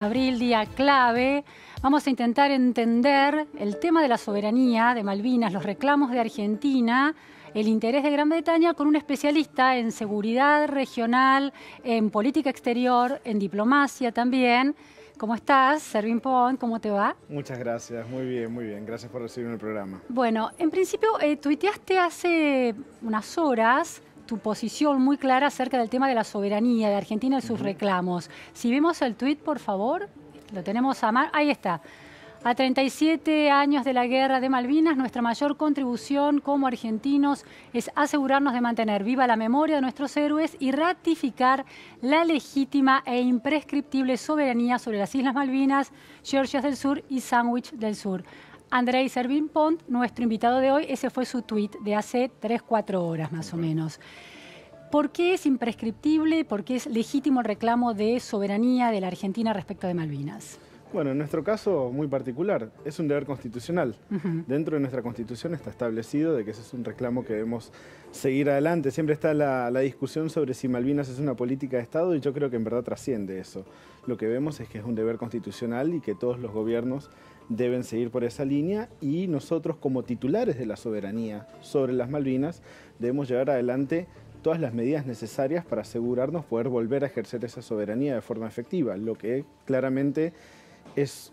Abril, día clave. Vamos a intentar entender el tema de la soberanía de Malvinas, los reclamos de Argentina, el interés de Gran Bretaña con un especialista en seguridad regional, en política exterior, en diplomacia también. ¿Cómo estás, Servín Pond? ¿Cómo te va? Muchas gracias, muy bien, muy bien. Gracias por recibirme el programa. Bueno, en principio, eh, tuiteaste hace unas horas tu posición muy clara acerca del tema de la soberanía de Argentina y sus reclamos. Si vemos el tuit, por favor, lo tenemos a mar... Ahí está. A 37 años de la guerra de Malvinas, nuestra mayor contribución como argentinos es asegurarnos de mantener viva la memoria de nuestros héroes y ratificar la legítima e imprescriptible soberanía sobre las Islas Malvinas, Georgias del Sur y Sandwich del Sur. Andrés Servín Pont, nuestro invitado de hoy, ese fue su tweet de hace 3-4 horas más o menos. ¿Por qué es imprescriptible, por qué es legítimo el reclamo de soberanía de la Argentina respecto de Malvinas? Bueno, en nuestro caso muy particular, es un deber constitucional. Dentro de nuestra constitución está establecido de que ese es un reclamo que debemos seguir adelante. Siempre está la, discusión sobre si Malvinas es una política de Estado y yo creo que en verdad trasciende eso. Lo que vemos es que es un deber constitucional y que todos los gobiernos deben seguir por esa línea y nosotros como titulares de la soberanía sobre las Malvinas debemos llevar adelante todas las medidas necesarias para asegurarnos poder volver a ejercer esa soberanía de forma efectiva, lo que claramente es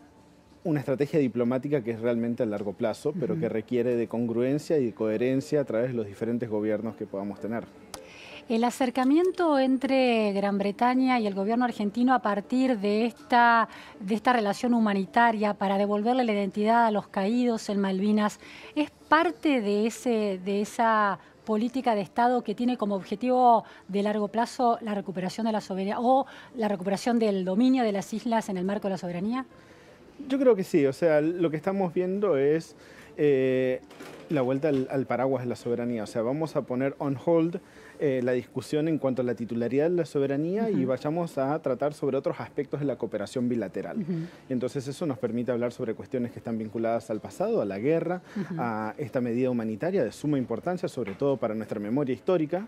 una estrategia diplomática que es realmente a largo plazo, pero que requiere de congruencia y de coherencia a través de los diferentes gobiernos que podamos tener. El acercamiento entre Gran Bretaña y el gobierno argentino a partir de esta, de esta relación humanitaria para devolverle la identidad a los caídos en Malvinas es parte de, ese, de esa política de Estado que tiene como objetivo de largo plazo la recuperación de la soberanía o la recuperación del dominio de las islas en el marco de la soberanía? Yo creo que sí, o sea, lo que estamos viendo es eh, la vuelta al paraguas de la soberanía, o sea, vamos a poner on hold eh, la discusión en cuanto a la titularidad de la soberanía y vayamos a tratar sobre otros aspectos de la cooperación bilateral. Entonces eso nos permite hablar sobre cuestiones que están vinculadas al pasado, a la guerra, a esta medida humanitaria de suma importancia, sobre todo para nuestra memoria histórica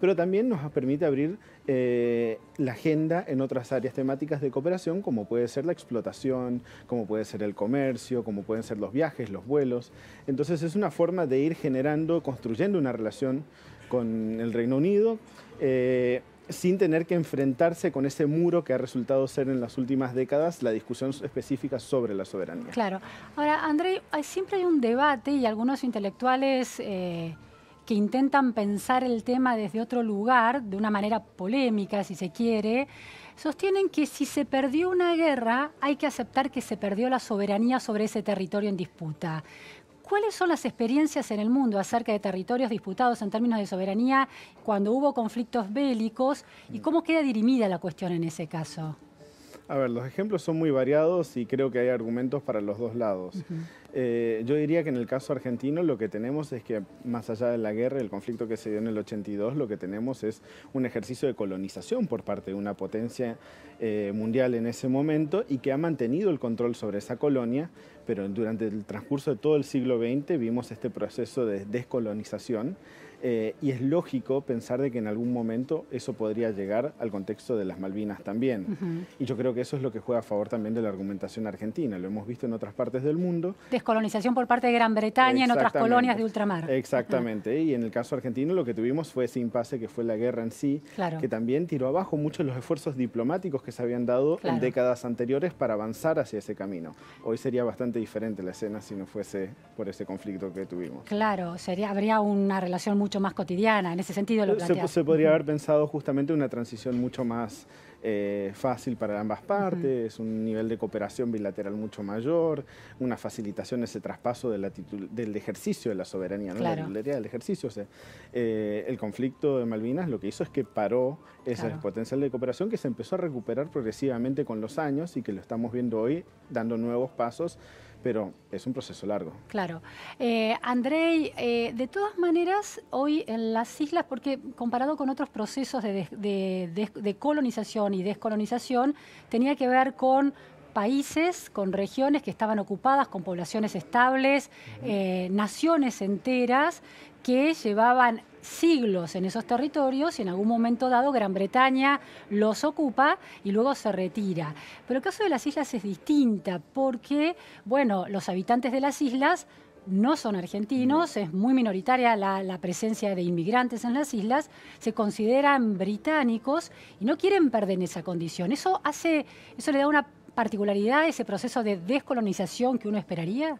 pero también nos permite abrir eh, la agenda en otras áreas temáticas de cooperación, como puede ser la explotación, como puede ser el comercio, como pueden ser los viajes, los vuelos. Entonces es una forma de ir generando, construyendo una relación con el Reino Unido, eh, sin tener que enfrentarse con ese muro que ha resultado ser en las últimas décadas la discusión específica sobre la soberanía. Claro. Ahora, André, siempre hay un debate y algunos intelectuales eh, que intentan pensar el tema desde otro lugar, de una manera polémica, si se quiere, sostienen que si se perdió una guerra, hay que aceptar que se perdió la soberanía sobre ese territorio en disputa. ¿Cuáles son las experiencias en el mundo acerca de territorios disputados en términos de soberanía cuando hubo conflictos bélicos y cómo queda dirimida la cuestión en ese caso? A ver, los ejemplos son muy variados y creo que hay argumentos para los dos lados. Eh, yo diría que en el caso argentino lo que tenemos es que más allá de la guerra, el conflicto que se dio en el 82, lo que tenemos es un ejercicio de colonización por parte de una potencia eh, mundial en ese momento y que ha mantenido el control sobre esa colonia, pero durante el transcurso de todo el siglo XX vimos este proceso de descolonización eh, y es lógico pensar de que en algún momento eso podría llegar al contexto de las Malvinas también. Y yo creo que eso es lo que juega a favor también de la argumentación argentina. Lo hemos visto en otras partes del mundo. Descolonización por parte de Gran Bretaña en otras colonias de ultramar. Exactamente. Y en el caso argentino lo que tuvimos fue ese impasse que fue la guerra en sí, que también tiró abajo muchos de los esfuerzos diplomáticos que se habían dado en décadas anteriores para avanzar hacia ese camino. Hoy sería bastante diferente la escena si no fuese por ese conflicto que tuvimos. Claro, sería, habría una relación muy mucho más cotidiana, en ese sentido lo Se, podría haber pensado justamente una transición mucho más eh, fácil para ambas partes, un nivel de cooperación bilateral mucho mayor, una facilitación ese traspaso del ejercicio de la soberanía, la titularidad del ejercicio. Eh, el conflicto de Malvinas lo que hizo es que paró ese potencial de cooperación que se empezó a recuperar progresivamente con los años y que lo estamos viendo hoy dando nuevos pasos pero es un proceso largo. Claro. Eh, Andrei, eh, de todas maneras, hoy en las islas, porque comparado con otros procesos de colonización y descolonización, tenía que ver con países con regiones que estaban ocupadas, con poblaciones estables, eh, naciones enteras que llevaban siglos en esos territorios y en algún momento dado Gran Bretaña los ocupa y luego se retira. Pero el caso de las islas es distinta porque, bueno, los habitantes de las islas no son argentinos, es muy minoritaria la, la, presencia de inmigrantes en las islas, se consideran británicos y no quieren perder esa condición. Eso hace, eso le da una particularidad de ese proceso de descolonización que uno esperaría?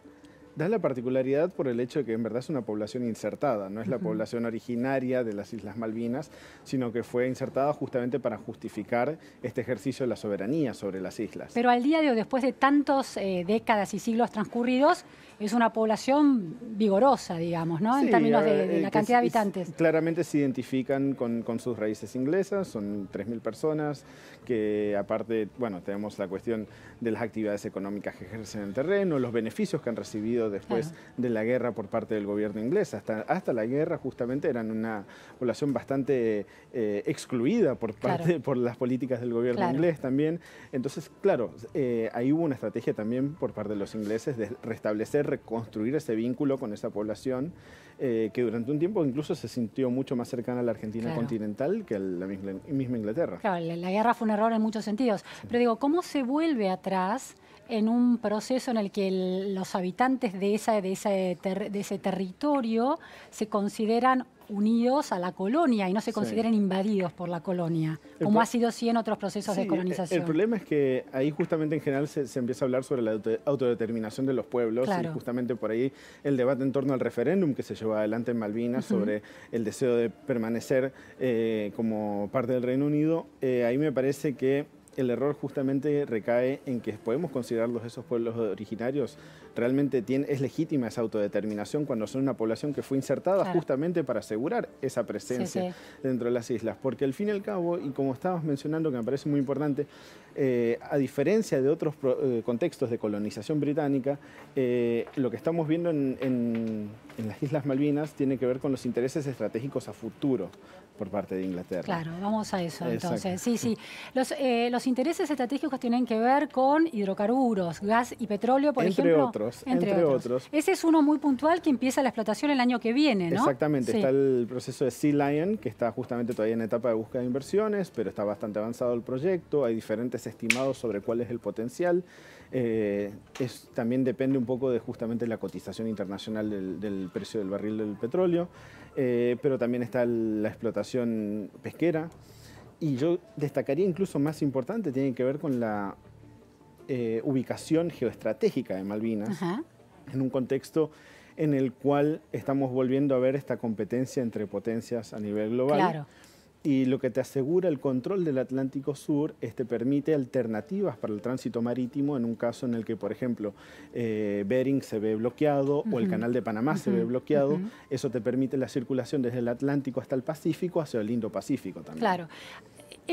Da la particularidad por el hecho de que en verdad es una población insertada, no es la población originaria de las Islas Malvinas, sino que fue insertada justamente para justificar este ejercicio de la soberanía sobre las islas. Pero al día de hoy, después de tantas eh, décadas y siglos transcurridos, es una población vigorosa, digamos, ¿no? en términos de, eh, la eh, cantidad de habitantes. claramente se identifican con, sus raíces inglesas, son 3.000 personas, que aparte, bueno, tenemos la cuestión de las actividades económicas que ejercen en el terreno, los beneficios que han recibido después de la guerra por parte del gobierno inglés. Hasta, hasta la guerra justamente eran una población bastante eh, excluida por, parte, por las políticas del gobierno inglés también. Entonces, claro, eh, ahí hubo una estrategia también por parte de los ingleses de restablecer, reconstruir ese vínculo con esa población eh, que durante un tiempo incluso se sintió mucho más cercana a la Argentina continental que a la misma Inglaterra. Claro, la guerra fue un error en muchos sentidos. Pero digo, ¿cómo se vuelve atrás? en un proceso en el que los habitantes de, esa, de, ese de, ese territorio se consideran unidos a la colonia y no se consideran invadidos por la colonia, como ha sido así en otros procesos de colonización. El, problema es que ahí justamente en general se, empieza a hablar sobre la autodeterminación de los pueblos y justamente por ahí el debate en torno al referéndum que se llevó adelante en Malvinas sobre el deseo de permanecer eh, como parte del Reino Unido, eh, ahí me parece que el error justamente recae en que podemos considerarlos esos pueblos originarios. Realmente tiene, es legítima esa autodeterminación cuando son una población que fue insertada justamente para asegurar esa presencia dentro de las islas. Porque al fin y al cabo, y como estabas mencionando, que me parece muy importante, eh, a diferencia de otros eh, contextos de colonización británica, eh, lo que estamos viendo en, las Islas Malvinas tiene que ver con los intereses estratégicos a futuro por parte de Inglaterra. Claro, vamos a eso entonces. Sí, sí. Los, intereses estratégicos tienen que ver con hidrocarburos, gas y petróleo, por ejemplo. Otros, entre, otros. Ese es uno muy puntual que empieza la explotación el año que viene, ¿no? Exactamente. Está el proceso de Sea Lion, que está justamente todavía en etapa de búsqueda de inversiones, pero está bastante avanzado el proyecto. Hay diferentes estimado sobre cuál es el potencial. Eh, es, también depende un poco de justamente la cotización internacional del, precio del barril del petróleo, eh, pero también está la explotación pesquera. Y yo destacaría incluso más importante, tiene que ver con la eh, ubicación geoestratégica de Malvinas, en un contexto en el cual estamos volviendo a ver esta competencia entre potencias a nivel global. Claro y lo que te asegura el control del Atlántico Sur es te permite alternativas para el tránsito marítimo en un caso en el que, por ejemplo, eh, Bering se ve bloqueado o el Canal de Panamá se ve bloqueado. Eso te permite la circulación desde el Atlántico hasta el Pacífico, hacia el Indo-Pacífico también. Claro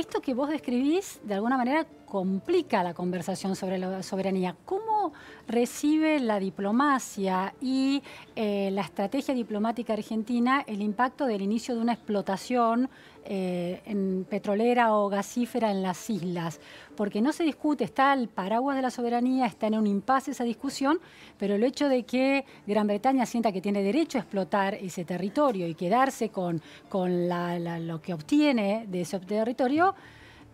esto que vos describís, de alguna manera, complica la conversación sobre la soberanía. ¿Cómo recibe la diplomacia y eh, la estrategia diplomática argentina el impacto del inicio de una explotación eh, petrolera o gasífera en las islas? Porque no se discute, está el paraguas de la soberanía, está en un impasse esa discusión, pero el hecho de que Gran Bretaña sienta que tiene derecho a explotar ese territorio y quedarse con, lo que obtiene de ese territorio,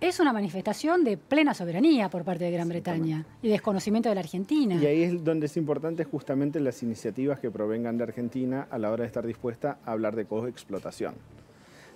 es una manifestación de plena soberanía por parte de Gran Bretaña y desconocimiento de la Argentina. Y ahí es donde es importante justamente las iniciativas que provengan de Argentina a la hora de estar dispuesta a hablar de coexplotación.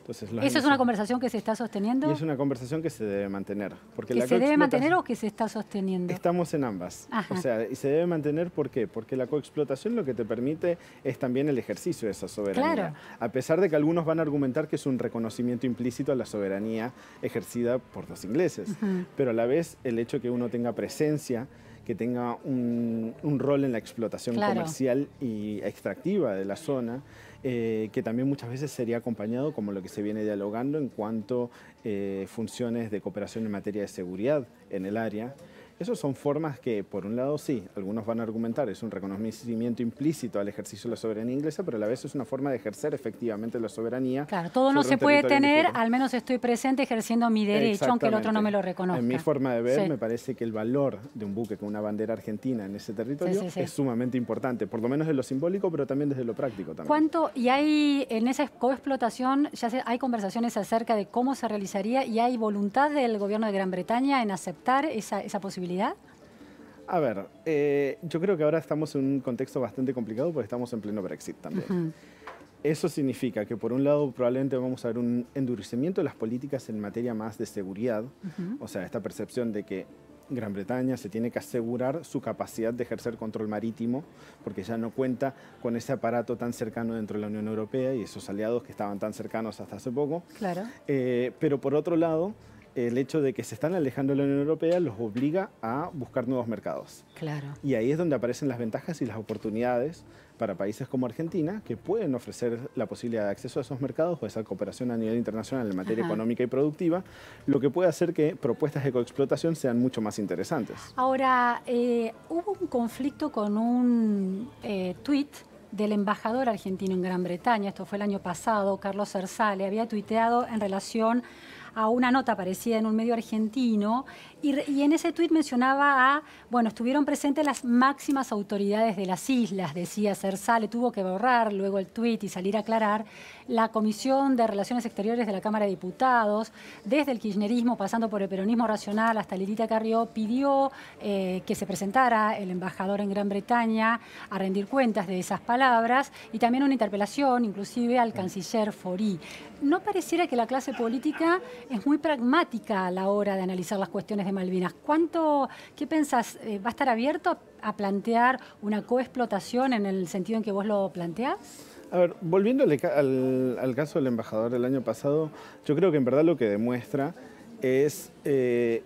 Pues ¿Esa es una conversación que se está sosteniendo? es una conversación que se debe mantener. Porque ¿Que se debe mantener o que se está sosteniendo? Estamos en ambas. O y se debe mantener ¿por qué? Porque la coexplotación lo que te permite es también el ejercicio de esa soberanía. A pesar de que algunos van a argumentar que es un reconocimiento implícito a la soberanía ejercida por los ingleses. Pero a la vez el hecho de que uno tenga presencia que tenga un, rol en la explotación comercial y extractiva de la zona eh, que también muchas veces sería acompañado como lo que se viene dialogando en cuanto a eh, funciones de cooperación en materia de seguridad en el área. Esas son formas que, por un lado, sí, algunos van a argumentar, es un reconocimiento implícito al ejercicio de la soberanía inglesa, pero a la vez es una forma de ejercer efectivamente la soberanía. Claro, todo no se puede tener, al menos estoy presente ejerciendo mi derecho, aunque el otro no me lo reconozca. En mi forma de ver, me parece que el valor de un buque con una bandera argentina en ese territorio es sumamente importante, por lo menos desde lo simbólico, pero también desde lo práctico. También. ¿Cuánto, y hay en esa coexplotación, ya hay conversaciones acerca de cómo se realizaría y hay voluntad del gobierno de Gran Bretaña en aceptar esa posibilidad? A ver, eh, yo creo que ahora estamos en un contexto bastante complicado porque estamos en pleno Brexit también. Eso significa que por un lado probablemente vamos a ver un endurecimiento de las políticas en materia más de seguridad, o sea, esta percepción de que Gran Bretaña se tiene que asegurar su capacidad de ejercer control marítimo, porque ya no cuenta con ese aparato tan cercano dentro de la Unión Europea y esos aliados que estaban tan cercanos hasta hace poco. Claro. Eh, pero por otro lado, el hecho de que se están alejando de la Unión Europea los obliga a buscar nuevos mercados. Claro. Y ahí es donde aparecen las ventajas y las oportunidades para países como Argentina, que pueden ofrecer la posibilidad de acceso a esos mercados o esa cooperación a nivel internacional en materia económica y productiva, lo que puede hacer que propuestas de coexplotación sean mucho más interesantes. Ahora, eh, hubo un conflicto con un eh, tuit del embajador argentino en Gran Bretaña, esto fue el año pasado, Carlos le había tuiteado en relación a una nota aparecida en un medio argentino y, en ese tuit mencionaba a, bueno, estuvieron presentes las máximas autoridades de las islas, decía Cersale, tuvo que borrar luego el tuit y salir a aclarar, la Comisión de Relaciones Exteriores de la Cámara de Diputados, desde el kirchnerismo, pasando por el peronismo racional hasta Lilita Carrió, pidió eh, que se presentara el embajador en Gran Bretaña a rendir cuentas de esas palabras y también una interpelación inclusive al canciller Forí. No pareciera que la clase política es muy pragmática a la hora de analizar las cuestiones de Malvinas. ¿Cuánto, qué pensás, eh, va a estar abierto a, plantear una coexplotación en el sentido en que vos lo planteas? A ver, volviendo al, caso del embajador del año pasado, yo creo que en verdad lo que demuestra es eh,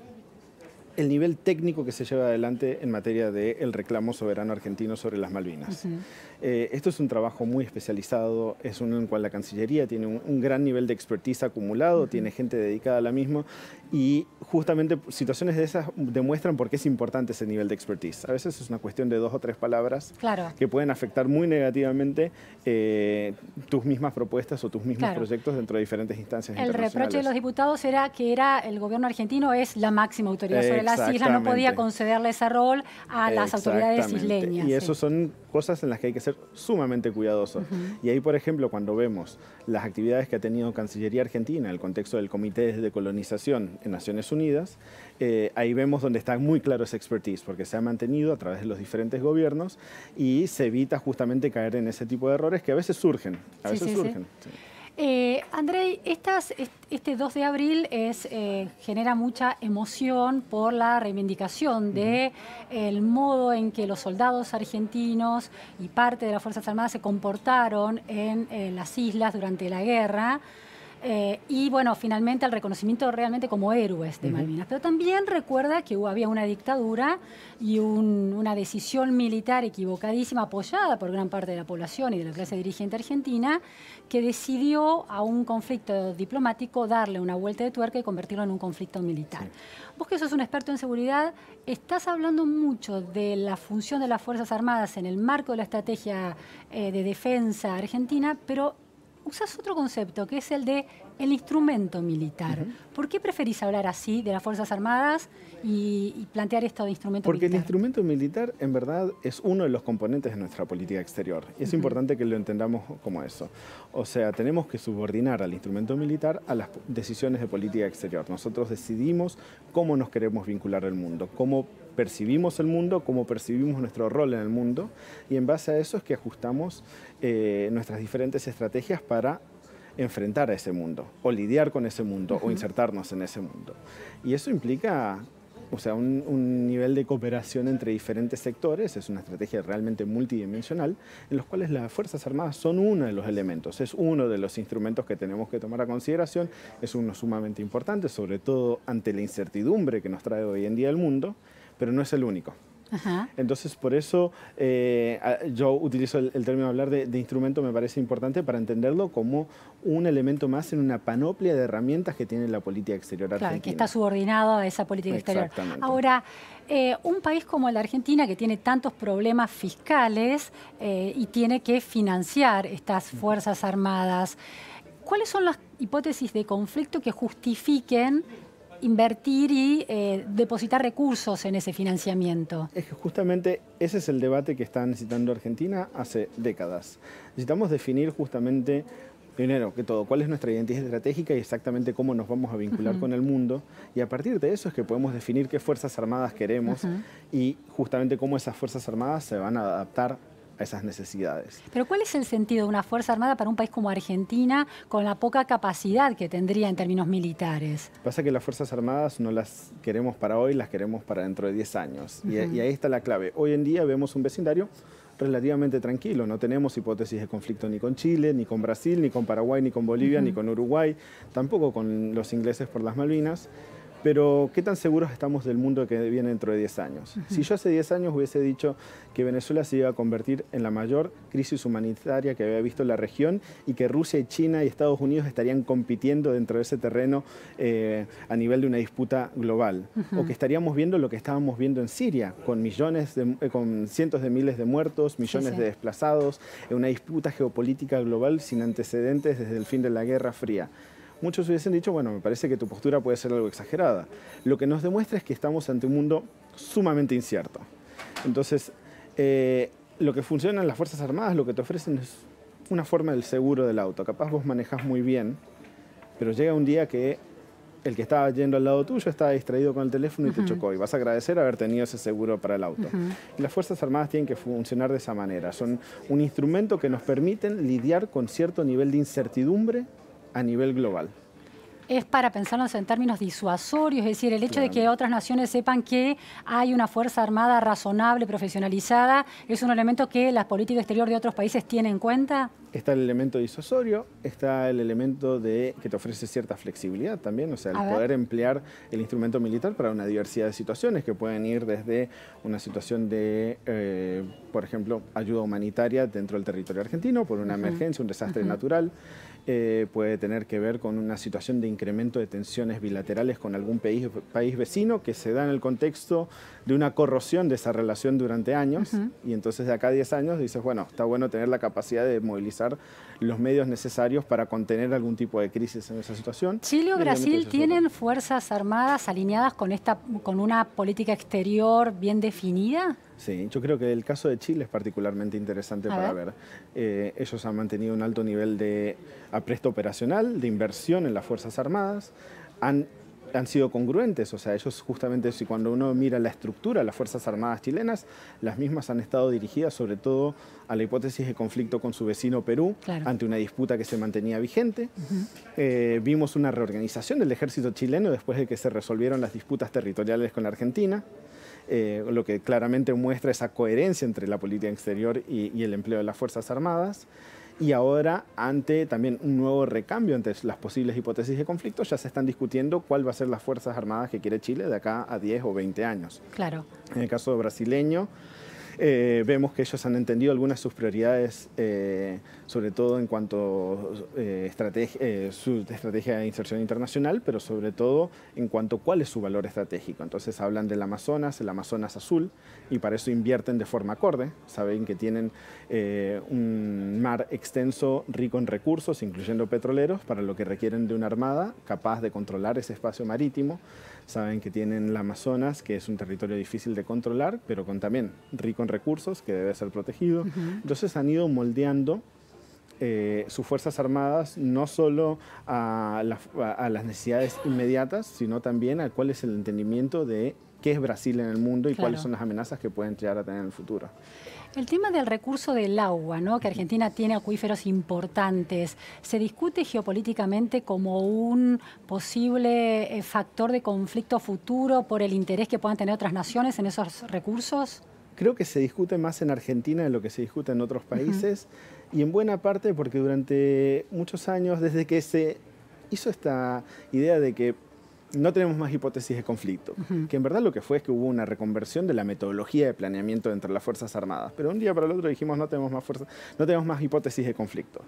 el nivel técnico que se lleva adelante en materia del reclamo soberano argentino sobre las Malvinas. Eh, esto es un trabajo muy especializado, es uno en el cual la Cancillería tiene un, gran nivel de expertise acumulado, tiene gente dedicada a la misma y justamente situaciones de esas demuestran por qué es importante ese nivel de expertise. A veces es una cuestión de dos o tres palabras que pueden afectar muy negativamente eh, tus mismas propuestas o tus mismos proyectos dentro de diferentes instancias. El reproche de los diputados era que era el gobierno argentino es la máxima autoridad sobre las islas, no podía concederle ese rol a las autoridades isleñas. Y eso son cosas en las que hay que ser sumamente cuidadosos. Y ahí, por ejemplo, cuando vemos las actividades que ha tenido Cancillería Argentina en el contexto del Comité de Colonización en Naciones Unidas, eh, ahí vemos donde está muy claro esa expertise, porque se ha mantenido a través de los diferentes gobiernos y se evita justamente caer en ese tipo de errores que a veces surgen. A veces surgen. Eh, Andrei, este 2 de abril eh, genera mucha emoción por la reivindicación del de el modo en que los soldados argentinos y parte de las Fuerzas Armadas se comportaron en eh, las islas durante la guerra. Eh, y bueno, finalmente el reconocimiento realmente como héroes de Malvinas. Pero también recuerda que había una dictadura y una decisión militar equivocadísima, apoyada por gran parte de la población y de la clase dirigente argentina, que decidió a un conflicto diplomático darle una vuelta de tuerca y convertirlo en un conflicto militar. Vos que sos un experto en seguridad, estás hablando mucho de la función de las Fuerzas Armadas en el marco de la estrategia eh, de defensa argentina, pero usas otro concepto, que es el de el instrumento militar. ¿Por qué preferís hablar así de las Fuerzas Armadas y, plantear esto de instrumento militar? Porque el instrumento militar, en verdad, es uno de los componentes de nuestra política exterior. Y es importante que lo entendamos como eso. O sea, tenemos que subordinar al instrumento militar a las decisiones de política exterior. Nosotros decidimos cómo nos queremos vincular al mundo, cómo percibimos el mundo, cómo percibimos nuestro rol en el mundo, y en base a eso es que ajustamos eh, nuestras diferentes estrategias para enfrentar a ese mundo, o lidiar con ese mundo, o insertarnos en ese mundo. Y eso implica o sea, un, un, nivel de cooperación entre diferentes sectores, es una estrategia realmente multidimensional, en los cuales las Fuerzas Armadas son uno de los elementos, es uno de los instrumentos que tenemos que tomar a consideración, es uno sumamente importante, sobre todo ante la incertidumbre que nos trae hoy en día el mundo, pero no es el único. Entonces, por eso eh, yo utilizo el, término hablar de, instrumento, me parece importante para entenderlo como un elemento más en una panoplia de herramientas que tiene la política exterior claro, que está subordinado a esa política exterior. Ahora, eh, un país como la Argentina, que tiene tantos problemas fiscales eh, y tiene que financiar estas Fuerzas Armadas, ¿cuáles son las hipótesis de conflicto que justifiquen invertir y eh, depositar recursos en ese financiamiento. Es que justamente ese es el debate que está necesitando Argentina hace décadas. Necesitamos definir justamente Primero que todo, cuál es nuestra identidad estratégica y exactamente cómo nos vamos a vincular con el mundo. Y a partir de eso es que podemos definir qué Fuerzas Armadas queremos y justamente cómo esas Fuerzas Armadas se van a adaptar esas necesidades. Pero ¿cuál es el sentido de una Fuerza Armada para un país como Argentina con la poca capacidad que tendría en términos militares? Pasa que las Fuerzas Armadas no las queremos para hoy, las queremos para dentro de 10 años. y, ahí está la clave. Hoy en día vemos un vecindario relativamente tranquilo. No tenemos hipótesis de conflicto ni con Chile, ni con Brasil, ni con Paraguay, ni con Bolivia, ni con Uruguay, tampoco con los ingleses por las Malvinas pero ¿qué tan seguros estamos del mundo que viene dentro de 10 años? Si yo hace 10 años hubiese dicho que Venezuela se iba a convertir en la mayor crisis humanitaria que había visto la región y que Rusia y China y Estados Unidos estarían compitiendo dentro de ese terreno eh, a nivel de una disputa global, o que estaríamos viendo lo que estábamos viendo en Siria, con millones, eh, con cientos de miles de muertos, millones de desplazados, en una disputa geopolítica global sin antecedentes desde el fin de la Guerra Fría muchos hubiesen dicho, bueno, me parece que tu postura puede ser algo exagerada. Lo que nos demuestra es que estamos ante un mundo sumamente incierto. Entonces, eh, lo que funcionan las Fuerzas Armadas, lo que te ofrecen es una forma del seguro del auto. Capaz vos manejás muy bien, pero llega un día que el que estaba yendo al lado tuyo estaba distraído con el teléfono y te chocó. Y vas a agradecer haber tenido ese seguro para el auto. las Fuerzas Armadas tienen que funcionar de esa manera. Son un instrumento que nos permiten lidiar con cierto nivel de incertidumbre a nivel global. Es para pensarnos en términos disuasorios, es decir, el hecho de que otras naciones sepan que hay una Fuerza Armada razonable, profesionalizada, es un elemento que la política exterior de otros países tiene en cuenta. Está el elemento disuasorio, está el elemento de que te ofrece cierta flexibilidad también, o sea, el poder emplear el instrumento militar para una diversidad de situaciones que pueden ir desde una situación de, eh, por ejemplo, ayuda humanitaria dentro del territorio argentino por una emergencia, un desastre natural, eh, puede tener que ver con una situación de incremento de tensiones bilaterales con algún país, país vecino que se da en el contexto de una corrosión de esa relación durante años y entonces de acá a 10 años dices, bueno, está bueno tener la capacidad de movilizar los medios necesarios para contener algún tipo de crisis en esa situación. Chile o Brasil tienen fuerzas armadas alineadas con, esta, con una política exterior bien definida. Sí, yo creo que el caso de Chile es particularmente interesante para ver. Eh, ellos han mantenido un alto nivel de apresto operacional, de inversión en las Fuerzas Armadas, han sido congruentes, o sea, ellos justamente si cuando uno mira la estructura, de las Fuerzas Armadas chilenas, las mismas han estado dirigidas sobre todo a la hipótesis de conflicto con su vecino Perú, ante una disputa que se mantenía vigente. Eh, vimos una reorganización del ejército chileno después de que se resolvieron las disputas territoriales con la Argentina. Eh, lo que claramente muestra esa coherencia entre la política exterior y, y el empleo de las Fuerzas Armadas y ahora ante también un nuevo recambio, ante las posibles hipótesis de conflicto, ya se están discutiendo cuál va a ser las Fuerzas Armadas que quiere Chile de acá a 10 o 20 años. Claro. En el caso brasileño, eh, vemos que ellos han entendido algunas de sus prioridades, eh, sobre todo en cuanto eh, a su estrategia de inserción internacional, pero sobre todo en cuanto a cuál es su valor estratégico. Entonces hablan del Amazonas, el Amazonas azul, y para eso invierten de forma acorde. Saben que tienen un mar extenso, rico en recursos, incluyendo petroleros, para lo que requieren de una armada capaz de controlar ese espacio marítimo saben que tienen el Amazonas, que es un territorio difícil de controlar, pero también rico en recursos, que debe ser protegido. Entonces han ido moldeando eh, sus Fuerzas Armadas no solo a, las necesidades inmediatas, sino también a cuál es el entendimiento de qué es Brasil en el mundo y cuáles son las amenazas que pueden llegar a tener en el futuro. El tema del recurso del agua, ¿no? que Argentina tiene acuíferos importantes, se discute geopolíticamente como un posible eh, factor de conflicto futuro por el interés que puedan tener otras naciones en esos recursos. Creo que se discute más en Argentina de lo que se discute en otros países y en buena parte porque durante muchos años, desde que se hizo esta idea de que no tenemos más hipótesis de conflicto, que en verdad lo que fue es que hubo una reconversión de la metodología de planeamiento entre las Fuerzas Armadas, pero un día para el otro dijimos no tenemos más no tenemos más hipótesis de conflicto.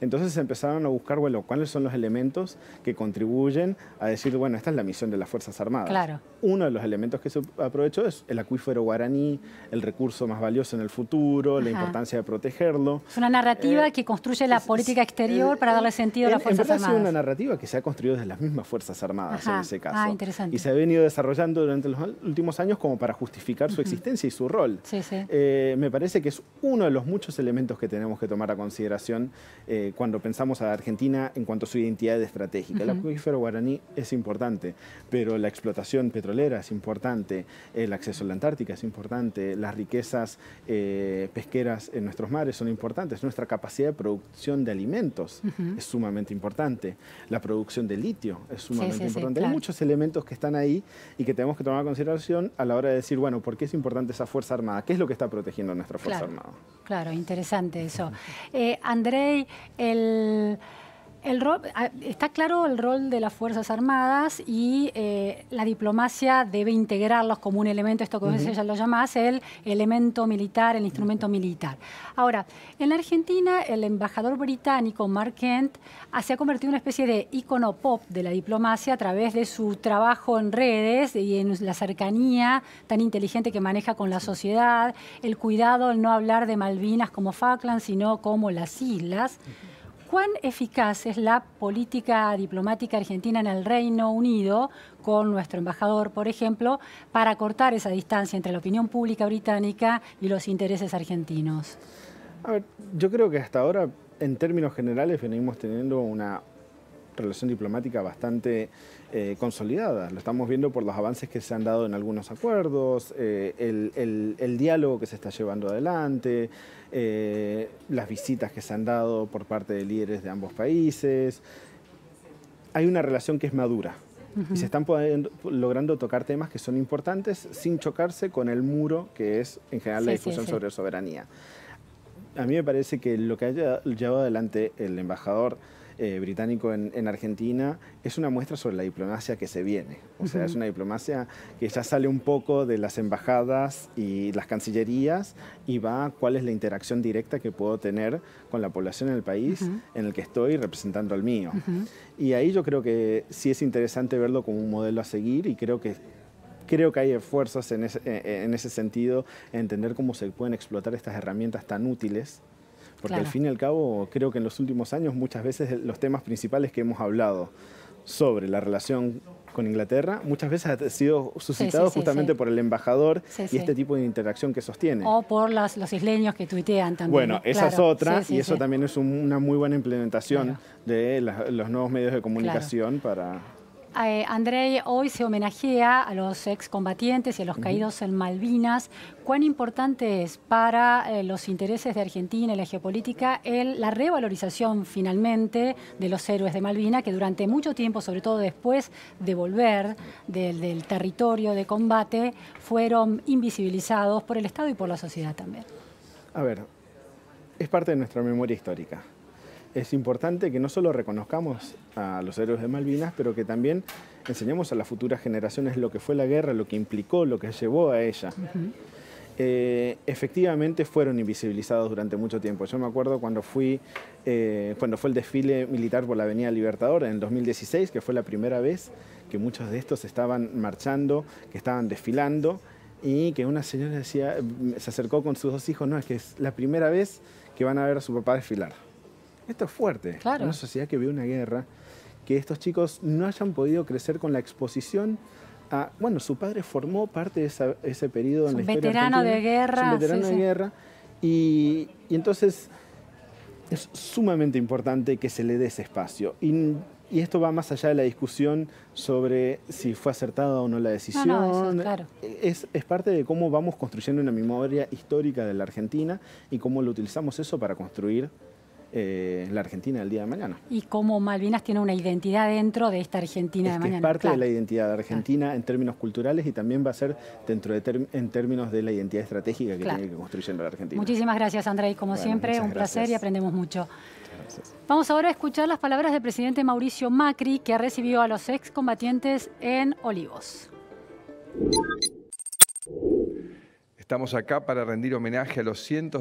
Entonces empezaron a buscar, bueno, cuáles son los elementos que contribuyen a decir, bueno, esta es la misión de las Fuerzas Armadas. Claro. Uno de los elementos que se aprovechó es el acuífero guaraní, el recurso más valioso en el futuro, la importancia de protegerlo. Es una narrativa eh, que construye la política exterior para darle sentido a las Fuerzas en Es una narrativa que se ha construido desde las mismas Fuerzas Armadas ese ah, caso. Ah, interesante. Y se ha venido desarrollando durante los últimos años como para justificar su existencia y su rol. Sí, sí. Eh, me parece que es uno de los muchos elementos que tenemos que tomar a consideración eh, cuando pensamos a Argentina en cuanto a su identidad estratégica. El acuífero guaraní es importante, pero la explotación petrolera es importante, el acceso a la Antártica es importante, las riquezas eh, pesqueras en nuestros mares son importantes, nuestra capacidad de producción de alimentos es sumamente importante, la producción de litio es sumamente importante muchos elementos que están ahí y que tenemos que tomar en consideración a la hora de decir, bueno, ¿por qué es importante esa Fuerza Armada? ¿Qué es lo que está protegiendo nuestra Fuerza Armada? Claro, interesante eso. Eh, Andrei, el el ah, está claro el rol de las Fuerzas Armadas y eh, la diplomacia debe integrarlos como un elemento, esto que ustedes ya lo llamás, el elemento militar, el instrumento militar. Ahora, en la Argentina, el embajador británico Mark Kent ah, se ha convertido en una especie de icono pop de la diplomacia a través de su trabajo en redes y en la cercanía tan inteligente que maneja con la sociedad, el cuidado en no hablar de Malvinas como Falkland, sino como las islas. ¿Cuán eficaz es la política diplomática argentina en el Reino Unido, con nuestro embajador, por ejemplo, para cortar esa distancia entre la opinión pública británica y los intereses argentinos? A ver, yo creo que hasta ahora, en términos generales, venimos teniendo una relación diplomática bastante eh, consolidada. Lo estamos viendo por los avances que se han dado en algunos acuerdos, eh, el, diálogo que se está llevando adelante, eh, las visitas que se han dado por parte de líderes de ambos países. Hay una relación que es madura. Y se están logrando tocar temas que son importantes sin chocarse con el muro que es en general la discusión sobre soberanía. A mí me parece que lo que ha llevado adelante el embajador eh, británico en, Argentina, es una muestra sobre la diplomacia que se viene. O sea, es una diplomacia que ya sale un poco de las embajadas y las cancillerías y va a cuál es la interacción directa que puedo tener con la población en el país en el que estoy representando al mío. Y ahí yo creo que sí es interesante verlo como un modelo a seguir y creo que creo que hay esfuerzos en ese, en ese sentido, entender cómo se pueden explotar estas herramientas tan útiles porque al fin y al cabo, creo que en los últimos años muchas veces los temas principales que hemos hablado sobre la relación con Inglaterra muchas veces ha sido suscitado justamente por el embajador y este tipo de interacción que sostiene. O por los isleños que tuitean también. Bueno, esa es otra y eso también es una muy buena implementación de los nuevos medios de comunicación para eh, Andrei, hoy se homenajea a los excombatientes y a los caídos en Malvinas. ¿Cuán importante es para eh, los intereses de Argentina y la geopolítica la revalorización finalmente de los héroes de Malvinas, que durante mucho tiempo, sobre todo después de volver del, del territorio de combate, fueron invisibilizados por el Estado y por la sociedad también? A ver, es parte de nuestra memoria histórica es importante que no solo reconozcamos a los héroes de Malvinas, pero que también enseñemos a las futuras generaciones lo que fue la guerra, lo que implicó, lo que llevó a ella. Eh, efectivamente fueron invisibilizados durante mucho tiempo. Yo me acuerdo cuando fui, eh, fue el desfile militar por la Avenida Libertador en el 2016, que fue la primera vez que muchos de estos estaban marchando, que estaban desfilando, y que una señora se acercó con sus dos hijos, no, es que es la primera vez que van a ver a su papá desfilar. Esto es fuerte. Una sociedad que vio una guerra, que estos chicos no hayan podido crecer con la exposición a. Bueno, su padre formó parte de ese periodo en la historia. Veterano de guerra. un veterano de guerra. Y, entonces es sumamente importante que se le dé ese espacio. Y, esto va más allá de la discusión sobre si fue acertada o no la decisión. No, claro. es, es parte de cómo vamos construyendo una memoria histórica de la Argentina y cómo lo utilizamos eso para construir eh, la Argentina del día de mañana. Y cómo Malvinas tiene una identidad dentro de esta Argentina de mañana. Es parte de la identidad de argentina en términos culturales y también va a ser dentro de en términos de la identidad estratégica que tiene que construir la Argentina. Muchísimas gracias, Y Como siempre, un placer y aprendemos mucho. Vamos ahora a escuchar las palabras del presidente Mauricio Macri, que ha recibido a los excombatientes en Olivos. Estamos acá para rendir homenaje a los cientos